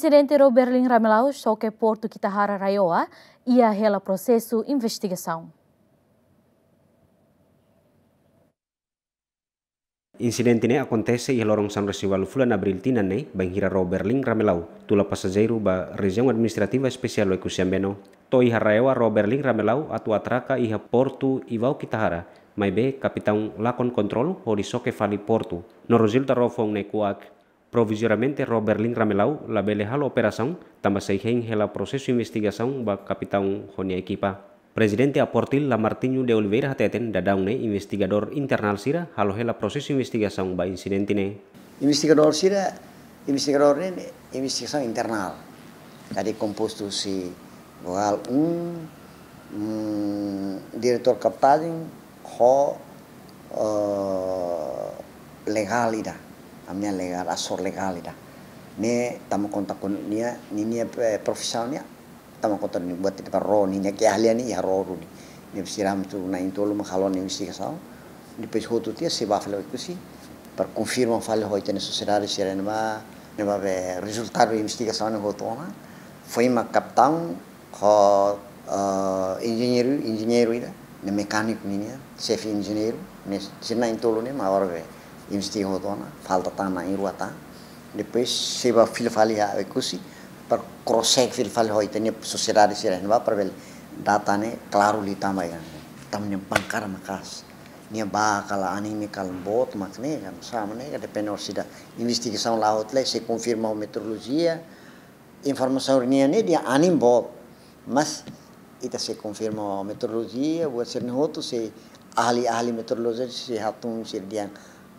Presidente Roberlin Ramelau só que Porto Kitahara Raioa e a rela processo investigação. O incidente né, acontece ia lorong San Resiwalu fulan Abril tina nei né, banghira Roberling Ramelau tula pasajeiru ba região administrativa especial eku Siambeno to iha raewa Roberling Ramelau atu atraka iha Porto Ivau Kitahara mai be capitão lakon control hori soke fali Porto no resulta rofong kuak né, provisoriamente Robert Ramelau la bele hal operação, tambah se rege o processo de investigação honia ekipa. Presidente Aportil la Martinho de Oliveira hateten dadaune um, investigador internal sira halo hela proses investigação ba insidentine. Investigador sira investigador ne investigação internal. Jadi composto si vogal um, um diretor captadin ho uh, eh, legal ida amnya legal asor legal legalida ne tamu kontak nia ni eh, profesionalnya tamu kontak ni buat itu ro ni nia keahlian ni ya ro ru ni ni bersiram tu na lu mahalon ni bersih kesal ni pesho tu tia si bafle itu si per confirma fale hoy tene sociedade si ren ma ne ma be resultado investigação ne hotu ona foi ma kaptan ho eh, engineer engineer ida ne mekanik ni nia chef engineer, ne sina lu ne ma warbe investi hotona falta tana iruata depois se va filfalia ekusi kusi par crosec ho hoi tene sociedade se renva par vel data ne li tama ya ne bankar makas nia ba kala ani ne kal bot makne kan samne ka depende orsida investigação la le se o meteorologia ya. informasi nia ne dia ani bot mas ita se o meteorologia, ya, buat ser hotu se ahli-ahli meteorologi se hatung sir dia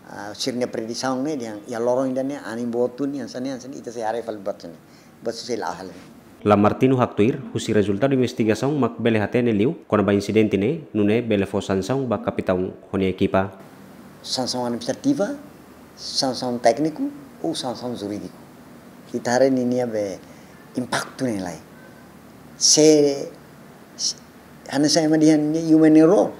Ah, sirnya predisaung ne yang ya lorong ne ani ah, botun yang sana yang sana itu saya arif al batun basu la lahal La martinu Haktuir, husi resultado investigação mak bele hatene liu, kona ba insiden ne, nune bele fo sanção ba kapitaung honi ekipa sansaung administrativa, sanção técnico ou juridiku jurídico. ni nia be impactu ne lai. Se ane saya ni human error.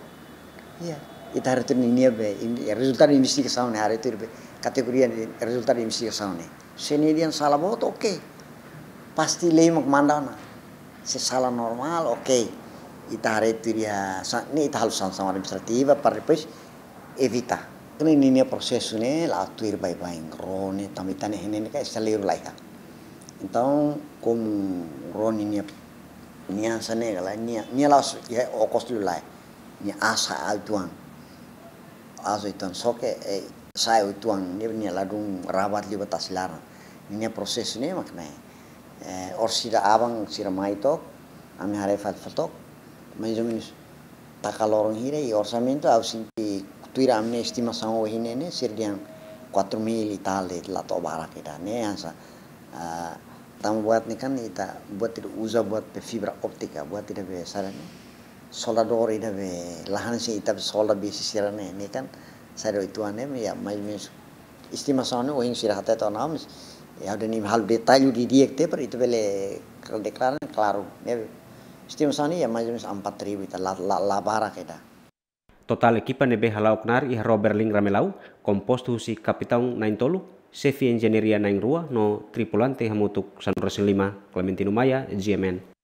Yeah ita hareto ni niebe resultado de investigação ne hareto irbe kategoria ni resultado de investigação ne salah salah bot oke pasti mak mandana se salah normal oke ita hareto iria ne ita sama-sama administratif. para evita, karena ini ninia processo ne la tuir bai bai rone tamitane hene ka estaleiro laiha então como rone ninia niansa ne gala nia nia las ya okostu lai nia asa altuan azoitan soke e eh, sai utuang ni ni ladung rabat batas lara ni proses ni makna eh or sira abang sira mai tok ami hare fat fatok mai jomin takalorong hire i orsamento au sinti tuira amne estimação o hine ne sirdian 4000 e tal la to bara ne asa eh, tam buat ni kan kita buat tidak usah buat fibra optika buat tidak biasa ni sola dori da be lahan si itab sola be si ne ni kan itu ane me ya mai mes istimasane oing sirahate to nam ya udah nih hal detail di diek te per itu bele kalau deklaran klaru ya ne istima istimasane ya mai mes empat ribu ita la la la bara keda total ekipa be halau knar ih Robert Ling ramelau tu si kapitaung nain tolu Sefi Engineeria nain rua no tripulante hamutuk San Rosin 5 Clementino Maya GMN